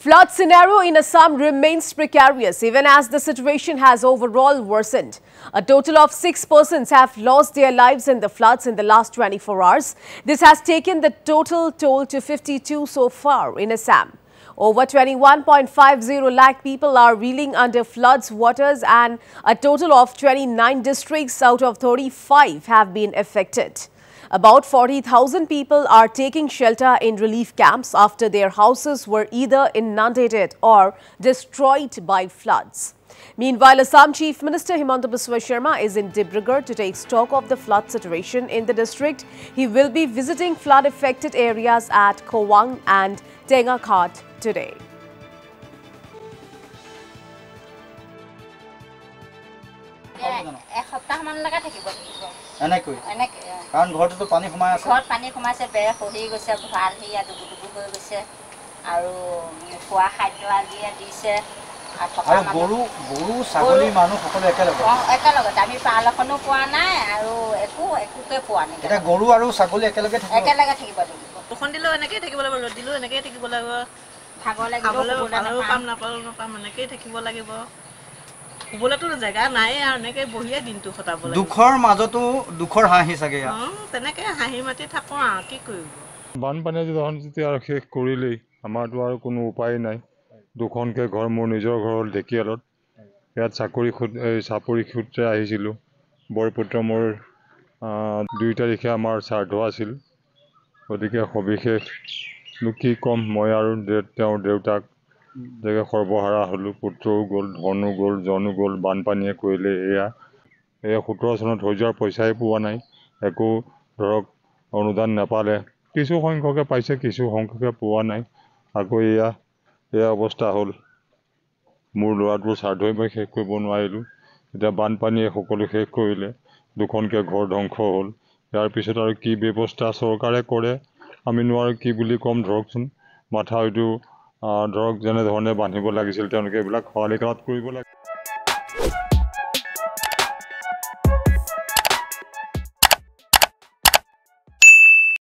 Flood scenario in Assam remains precarious even as the situation has overall worsened. A total of six persons have lost their lives in the floods in the last 24 hours. This has taken the total toll to 52 so far in Assam. Over 21.50 lakh people are reeling under floods waters and a total of 29 districts out of 35 have been affected. About 40,000 people are taking shelter in relief camps after their houses were either inundated or destroyed by floods. Meanwhile, Assam Chief Minister Himanta Biswa Sharma is in Dibrugarh to take stock of the flood situation in the district. He will be visiting flood-affected areas at Kowang and Tengakhat today. কাৰণ ঘৰটোতো পানী সোমাই আছে ঘৰত পানী সোমাইছে বেৰ খহি গৈছে ভাল সি ইয়াত ডুবুডুবু হৈ গৈছে আৰু খোৱা খাদ্য আজি দিছে আৰু গৰু গৰু ছাগলী মানুহ সকলো একেলগে একেলগতে আমি পাল এখনো পোৱা নাই আৰু একো একোকে পোৱা নাই এতিয়া গৰু আৰু ছাগলী একেলগে থাকিব একেলগে থাকিব লাগিব বৰষুণ দিলেও এনেকেই থাকিব লাগিব ৰ'দ দিলেও এনেকেই থাকিব লাগিব ভাগৰ লাগিব পাম নাপালো নাপাম এনেকেই থাকিব লাগিব শুবলৈতো জেগা নাই আৰু এনেকে বহিয়ে দিনটো খটাব লাগে দুখৰ মাজতো দুখৰ হাঁহি চাগে অ তেনেকে হাঁহি মাতি থাকো আৰু কি কৰিব বানপানীয়ে যখন যেতিয়া আৰু শেষ কৰিলেই আমাৰতো আৰু কোনো উপায় নাই দুখনকে ঘৰ মোৰ নিজৰ ঘৰ ঢেকিয়ালত ইয়াত চাকৰি সূত চাকৰি সূত্ৰে আহিছিলোঁ বৰপুত্ৰ মোৰ দুই তাৰিখে আমাৰ শ্ৰাদ্ধ আছিল গতিকে সবিশেষ নো কি ক'ম মই আৰু তেওঁৰ দেউতাক যেনেকৈ সৰ্বহাৰা হ'লোঁ পুত্ৰও গ'ল ধনো গ'ল জনো গ'ল বানপানীয়ে কৰিলে এয়া এয়া সোতৰ চনত হৈ যোৱাৰ পইচাই পোৱা নাই একো ধৰক অনুদান নাপালে কিছু সংখ্যকে পাইছে কিছু সংখ্যকে পোৱা নাই আকৌ এয়া এয়া অৱস্থা হ'ল মোৰ ল'ৰাটোৰ শ্ৰাদ্ধই মই শেষ কৰিব নোৱাৰিলোঁ এতিয়া বানপানীয়ে সকলো শেষ কৰিলে দুখনকৈ ঘৰ ধ্বংস হ'ল ইয়াৰ পিছত আৰু কি ব্যৱস্থা চৰকাৰে কৰে আমি নোৱাৰোঁ কি বুলি ক'ম ধৰকচোন মাথা হয়তো ধৰক যেনেধৰণে বান্ধিব লাগিছিল তেওঁলোকে এইবিলাক খৰালি কালত কৰিব লাগে